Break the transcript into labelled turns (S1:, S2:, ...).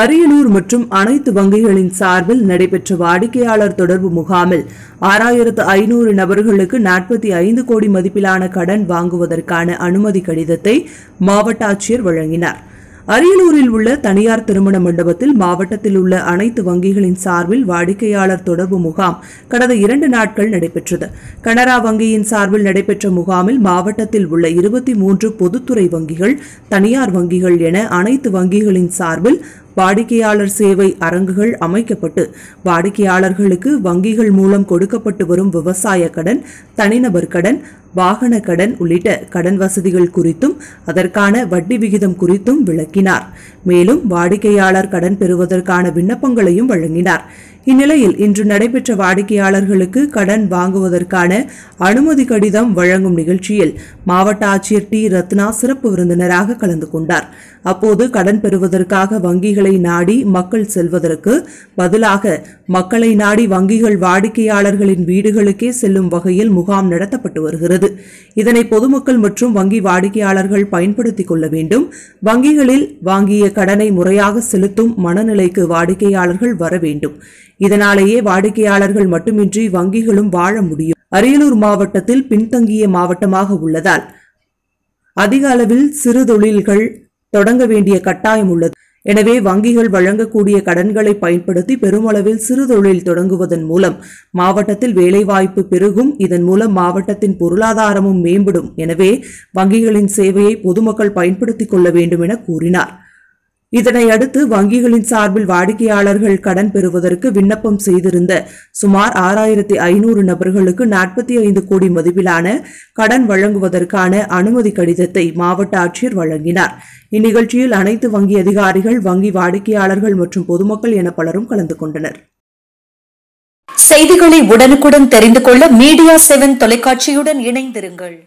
S1: அரியலூர் மற்றும் அனைத்து வங்கிகளின் சார்பில் நடைபெற்ற வாடிக்கையாளர் தொடர்பு முகாமில் ஆறாயிரத்து ஐநூறு நபர்களுக்கு நாற்பத்தி ஐந்து கோடி மதிப்பிலான கடன் வாங்குவதற்கான அனுமதி கடிதத்தை மாவட்ட ஆட்சியர் வழங்கினார் அரியலூரில் உள்ள தனியார் திருமண மண்டபத்தில் மாவட்டத்தில் உள்ள அனைத்து வங்கிகளின் சார்பில் வாடிக்கையாளர் தொடர்பு முகாம் கடந்த இரண்டு நாட்கள் நடைபெற்றது கனரா வங்கியின் சார்பில் நடைபெற்ற முகாமில் மாவட்டத்தில் உள்ள இருபத்தி மூன்று பொதுத்துறை வங்கிகள் தனியார் வங்கிகள் என அனைத்து வங்கிகளின் சார்பில் வாடிக்கையாளர் சேவை அரங்குகள் அமைக்கப்பட்டு வாடிக்கையாளர்களுக்கு வங்கிகள் மூலம் கொடுக்கப்பட்டு வரும் விவசாய கடன் தனிநபர் கடன் வாகன கடன் உள்ளிட்ட கடன் வசதிகள் குறித்தும் அதற்கான வட்டி விகிதம் குறித்தும் விளக்கினார் மேலும் வாடிக்கையாளர் கடன் பெறுவதற்கான விண்ணப்பங்களையும் வழங்கினார் இந்நிலையில் இன்று நடைபெற்ற வாடிக்கையாளர்களுக்கு கடன் வாங்குவதற்கான அனுமதி கடிதம் வழங்கும் நிகழ்ச்சியில் மாவட்ட ஆட்சியர் டி ரத்னா சிறப்பு விருந்தினராக கலந்து கொண்டார் அப்போது கடன் பெறுவதற்காக வங்கிகளை நாடி மக்கள் செல்வதற்கு பதிலாக மக்களை நாடி வங்கிகள் வாடிக்கையாளர்களின் வீடுகளுக்கே செல்லும் வகையில் முகாம் நடத்தப்பட்டு வருகிறது வருகிறது இதனை பொதுமக்கள் மற்றும் வங்கி வாடிக்கையாளர்கள் பயன்படுத்திக் கொள்ள வேண்டும் வங்கிகளில் வாங்கிய கடனை முறையாக செலுத்தும் மனநிலைக்கு வாடிக்கையாளர்கள் வர வேண்டும் இதனாலேயே வாடிக்கையாளர்கள் மட்டுமின்றி வங்கிகளும் வாழ முடியும் அரியலூர் மாவட்டத்தில் பின்தங்கிய மாவட்டமாக உள்ளதால் அதிக அளவில் சிறு தொழில்கள் தொடங்க வேண்டிய கட்டாயம் உள்ளது எனவே வங்கிகள் வழங்கக்கூடிய கடன்களை பயன்படுத்தி பெருமளவில் சிறுதொழில் தொடங்குவதன் மூலம் மாவட்டத்தில் வேலைவாய்ப்பு பெருகும் இதன் மூலம் மாவட்டத்தின் பொருளாதாரமும் மேம்படும் எனவே வங்கிகளின் சேவையை பொதுமக்கள் பயன்படுத்திக் கொள்ள வேண்டும் என கூறினார் இதனை அடுத்து வங்கிகளின் சார்பில் வாடிக்கையாளர்கள் கடன் பெறுவதற்கு விண்ணப்பம் செய்திருந்த சுமார் ஆறாயிரத்தி ஐநூறு நபர்களுக்கு நாற்பத்தி ஐந்து கோடி மதிப்பிலான கடன் வழங்குவதற்கான அனுமதி கடிதத்தை மாவட்ட ஆட்சியர் வழங்கினார் இந்நிகழ்ச்சியில் அனைத்து வங்கி அதிகாரிகள் வங்கி வாடிக்கையாளர்கள் மற்றும் பொதுமக்கள் என பலரும் கலந்து கொண்டனர் செய்திகளை உடனுக்குடன் தெரிந்து கொள்ள மீடியா செவன் தொலைக்காட்சியுடன் இணைந்திருங்கள்